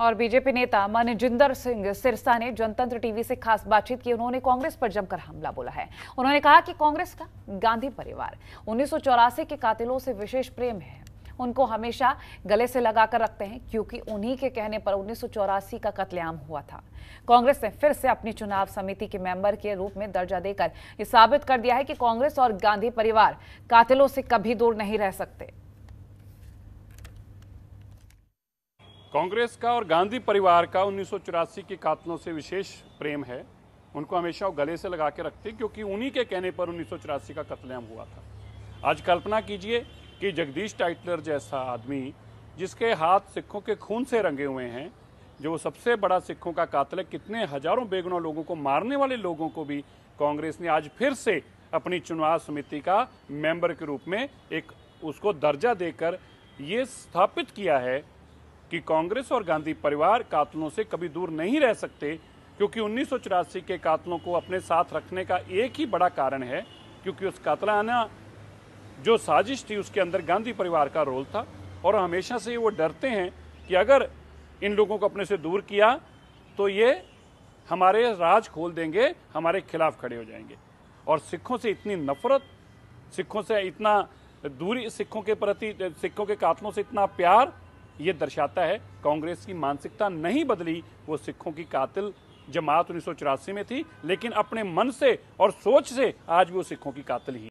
और बीजेपी नेता मनजिंदर सिंह सिरसा ने जनतंत्र टीवी से खास बातचीत की उन्होंने कांग्रेस पर जमकर हमला बोला है उन्होंने कहा कि कांग्रेस का गांधी परिवार उन्नीस के कातिलों से विशेष प्रेम है उनको हमेशा गले से लगाकर रखते हैं क्योंकि उन्हीं के कहने पर उन्नीस का कत्लेआम हुआ था कांग्रेस ने फिर से अपनी चुनाव समिति के मेंबर के रूप में दर्जा देकर ये साबित कर दिया है कि कांग्रेस और गांधी परिवार कातिलों से कभी दूर नहीं रह सकते कांग्रेस का और गांधी परिवार का उन्नीस के कातलों से विशेष प्रेम है उनको हमेशा वो गले से लगा के रखते क्योंकि उन्हीं के कहने पर उन्नीस का कत्लेम हुआ था आज कल्पना कीजिए कि जगदीश टाइटलर जैसा आदमी जिसके हाथ सिखों के खून से रंगे हुए हैं जो सबसे बड़ा सिखों का कातल है कितने हजारों बेगुना लोगों को मारने वाले लोगों को भी कांग्रेस ने आज फिर से अपनी चुनाव समिति का मेंबर के रूप में एक उसको दर्जा देकर ये स्थापित किया है कि कांग्रेस और गांधी परिवार कातलों से कभी दूर नहीं रह सकते क्योंकि उन्नीस के कातलों को अपने साथ रखने का एक ही बड़ा कारण है क्योंकि उस कातलाना जो साजिश थी उसके अंदर गांधी परिवार का रोल था और हमेशा से वो डरते हैं कि अगर इन लोगों को अपने से दूर किया तो ये हमारे राज खोल देंगे हमारे खिलाफ खड़े हो जाएंगे और सिखों से इतनी नफरत सिखों से इतना दूरी सिखों के प्रति सिखों के कातलों से इतना प्यार ये दर्शाता है कांग्रेस की मानसिकता नहीं बदली वो सिखों की कातिल जमात उन्नीस में थी लेकिन अपने मन से और सोच से आज भी वो सिखों की कातिल ही